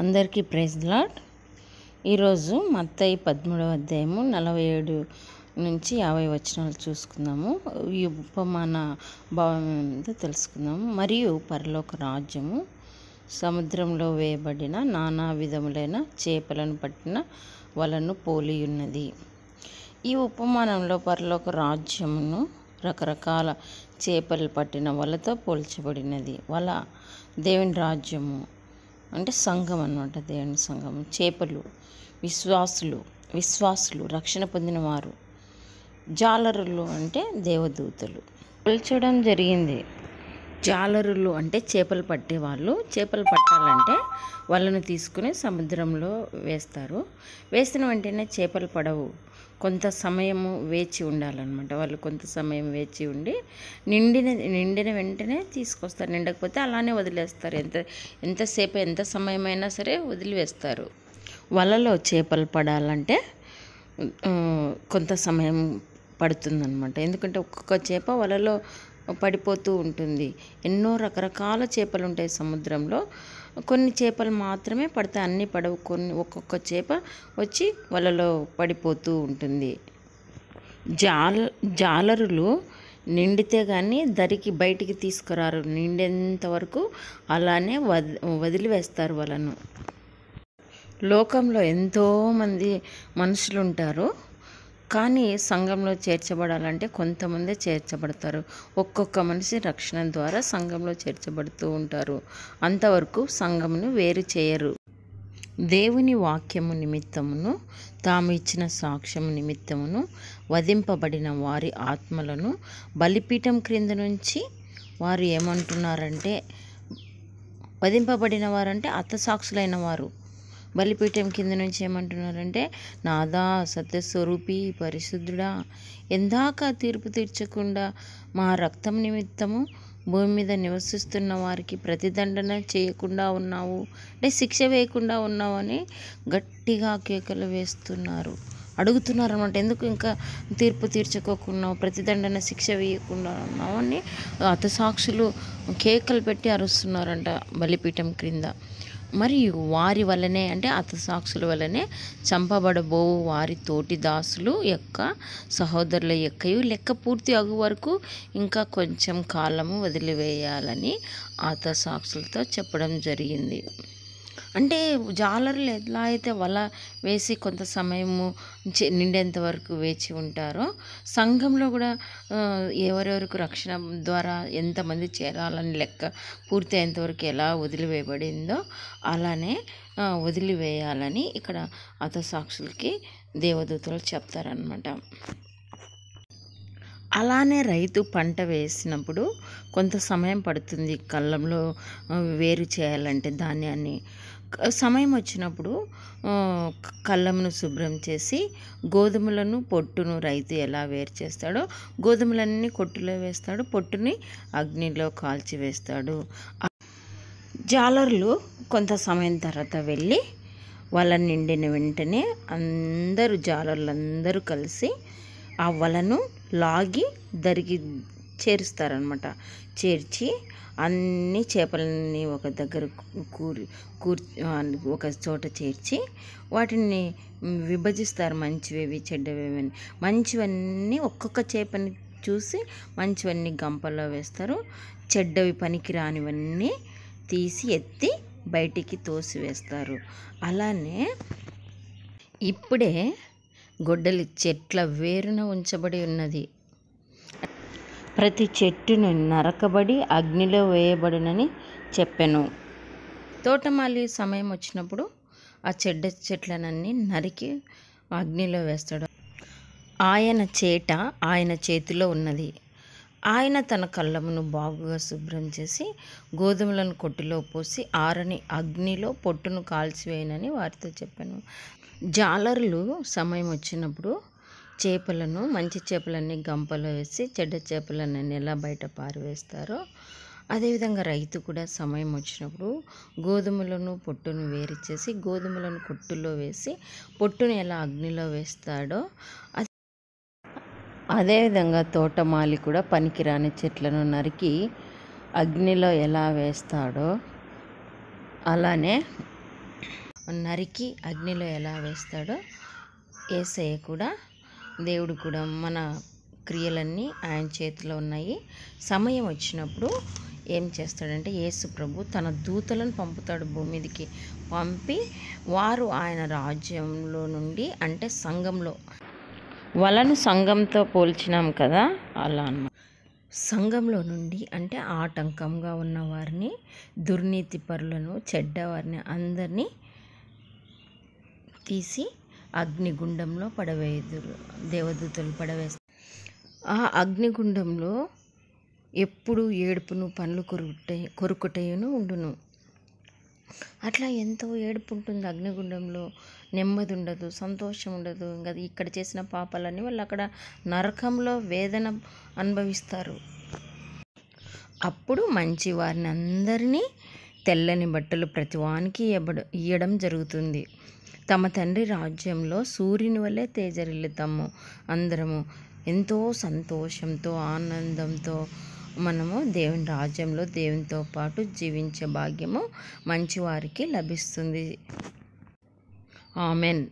అందరికీ praise lot ఈరోజు మత్తయి పదమూడవ అధ్యాయము నలభై ఏడు నుంచి యాభై వచనాలు చూసుకుందాము ఈ ఉపమాన భావం ఏమిటో తెలుసుకుందాము మరియు పరలోక రాజ్యము సముద్రంలో వేయబడిన నానా విధములైన చేపలను పట్టిన వలను పోలి ఉన్నది ఈ ఉపమానంలో పరలోక రాజ్యమును రకరకాల చేపలు పట్టిన వలతో పోల్చబడినది వల దేవుని రాజ్యము అంటే సంఘం అనమాట దేవుని సంఘం చేపలు విశ్వాసులు విశ్వాసులు రక్షణ పొందినవారు జాలరులు అంటే దేవదూతలు కొల్చడం జరిగింది జాలరులు అంటే చేపలు పట్టేవాళ్ళు చేపలు పట్టాలంటే వాళ్ళను తీసుకుని సముద్రంలో వేస్తారు వేసిన వెంటనే చేపలు పడవు కొంత సమయము వేచి ఉండాలన్నమాట వాళ్ళు కొంత సమయం వేచి ఉండి నిండిన నిండిన వెంటనే తీసుకొస్తారు నిండకపోతే అలానే వదిలేస్తారు ఎంత ఎంతసేపు ఎంత సమయమైనా సరే వదిలివేస్తారు వలలో చేపలు పడాలంటే కొంత సమయం పడుతుందన్నమాట ఎందుకంటే ఒక్కొక్క చేప వలలో పడిపోతూ ఉంటుంది ఎన్నో రకరకాల చేపలు ఉంటాయి సముద్రంలో కొన్ని చేపలు మాత్రమే పడతాయి అన్నీ పడవు కొన్ని ఒక్కొక్క చేప వచ్చి వలలో పడిపోతూ ఉంటుంది జాల జాలరులు నిండితే కానీ దరికి బయటికి తీసుకురారు నిండేంత వరకు అలానే వది వదిలివేస్తారు వాళ్ళను లోకంలో ఎంతోమంది మనుషులు ఉంటారు కానీ సంఘంలో చేర్చబడాలంటే కొంతమందే చేర్చబడతారు ఒక్కొక్క మనిషి రక్షణ ద్వారా సంఘంలో చేర్చబడుతూ ఉంటారు అంతవరకు సంఘమును వేరు చేయరు దేవుని వాక్యము నిమిత్తమును తాము ఇచ్చిన సాక్ష్యము నిమిత్తమును వధింపబడిన వారి ఆత్మలను బలిపీఠం క్రింద నుంచి వారు ఏమంటున్నారంటే వధింపబడిన వారంటే అర్థసాక్షులైన వారు బలిపీఠం కింద నుంచి ఏమంటున్నారంటే నాదా సత్యస్వరూపి పరిశుద్ధుడా ఎందాక తీర్పు తీర్చకుండా మా రక్తం నిమిత్తము భూమి మీద నివసిస్తున్న వారికి ప్రతిదండన చేయకుండా ఉన్నావు అంటే శిక్ష వేయకుండా ఉన్నావు అని గట్టిగా కేకలు వేస్తున్నారు అడుగుతున్నారు అనమాట ఎందుకు ఇంకా తీర్పు తీర్చుకోకుండా ప్రతిదండన శిక్ష వేయకుండా ఉన్నావు అని అతసాక్షులు కేకలు పెట్టి అరుస్తున్నారంట బలిపీఠం క్రింద మరియు వారి వల్లనే అంటే సాక్షుల వల్లనే చంపబడబో వారి తోటి దాసులు యొక్క సహోదరుల యొక్కయు లెక్క పూర్తి అగు వరకు ఇంకా కొంచెం కాలము వదిలివేయాలని సాక్షులతో చెప్పడం జరిగింది అంటే జాలర్లు ఎలా అయితే వల వేసి కొంత సమయము నిండేంత వరకు వేచి ఉంటారో సంఘంలో కూడా ఎవరెవరికి రక్షణ ద్వారా ఎంతమంది చేరాలని లెక్క పూర్తి అయ్యేంతవరకు ఎలా వదిలివేయబడిందో అలానే వదిలివేయాలని ఇక్కడ సాక్షులకి దేవదూతలు చెప్తారనమాట అలానే రైతు పంట వేసినప్పుడు కొంత సమయం పడుతుంది కళ్ళంలో వేరు చేయాలంటే ధాన్యాన్ని సమయం వచ్చినప్పుడు కళ్ళమును శుభ్రం చేసి గోధుమలను పొట్టును రైతు ఎలా వేరు చేస్తాడో గోధుమలన్నీ కొట్టులో వేస్తాడు పొట్టుని అగ్నిలో కాల్చివేస్తాడు జాలర్లు కొంత సమయం తర్వాత వెళ్ళి వల నిండిన వెంటనే అందరూ జాలర్లందరూ కలిసి ఆ వలను లాగి దరికి చేరుస్తారనమాట చేర్చి అన్ని చేపలని ఒక దగ్గర కూర్ కూర్ ఒక చోట చేర్చి వాటిని విభజిస్తారు మంచివేవి చెడ్డవేవి అని మంచివన్నీ ఒక్కొక్క చేపని చూసి మంచివన్నీ గంపలో వేస్తారు చెడ్డవి పనికి రానివన్నీ తీసి ఎత్తి బయటికి తోసి వేస్తారు అలానే ఇప్పుడే గొడ్డలి చెట్ల వేరున ఉంచబడి ఉన్నది ప్రతి చెట్టును నరకబడి అగ్నిలో వేయబడునని చెప్పెను తోటమాలి సమయం వచ్చినప్పుడు ఆ చెడ్డ చెట్లనన్నీ నరికి అగ్నిలో వేస్తాడు ఆయన చేట ఆయన చేతిలో ఉన్నది ఆయన తన కళ్ళమును బాగుగా శుభ్రం చేసి గోధుమలను కొట్టిలో పోసి ఆరని అగ్నిలో పొట్టును కాల్చివేయనని వారితో చెప్పాను జాలర్లు సమయం వచ్చినప్పుడు చేపలను మంచి చేపలన్నీ గంపలో వేసి చెడ్డ చేపలన్నీ ఎలా బయట పారవేస్తారో అదేవిధంగా రైతు కూడా సమయం వచ్చినప్పుడు గోధుమలను పొట్టును వేరు చేసి గోధుమలను కొట్టులో వేసి పొట్టును ఎలా అగ్నిలో వేస్తాడో అదేవిధంగా తోటమాలి కూడా పనికిరాని చెట్లను నరికి అగ్నిలో ఎలా వేస్తాడో అలానే నరికి అగ్నిలో ఎలా వేస్తాడో ఏసయ్య కూడా దేవుడు కూడా మన క్రియలన్నీ ఆయన చేతిలో ఉన్నాయి సమయం వచ్చినప్పుడు ఏం చేస్తాడంటే యేసు ప్రభు తన దూతలను పంపుతాడు భూమి మీదకి పంపి వారు ఆయన రాజ్యంలో నుండి అంటే సంఘంలో వలను సంఘంతో పోల్చినాం కదా అలా అన్న సంఘంలో నుండి అంటే ఆటంకంగా ఉన్న వారిని దుర్నీతి పరులను చెడ్డవారిని అందరినీ తీసి అగ్నిగుండంలో పడవేదురు దేవదూతలు పడవేస్తారు ఆ అగ్నిగుండంలో ఎప్పుడు ఏడుపును పనులు కొరుకుటే కొరుకుటయును ఉండును అట్లా ఎంతో ఏడుపు ఉంటుంది అగ్నిగుండంలో నెమ్మది ఉండదు సంతోషం ఉండదు ఇంకా ఇక్కడ చేసిన పాపాలన్నీ వాళ్ళు అక్కడ నరకంలో వేదన అనుభవిస్తారు అప్పుడు మంచి వారిని అందరినీ తెల్లని బట్టలు ప్రతివానికి ఇవ్వడం ఇవ్వడం జరుగుతుంది తమ తండ్రి రాజ్యంలో సూర్యుని వలె తేజరిల్లుతాము అందరము ఎంతో సంతోషంతో ఆనందంతో మనము దేవుని రాజ్యంలో దేవునితో పాటు జీవించే భాగ్యము మంచివారికి లభిస్తుంది ఆమెన్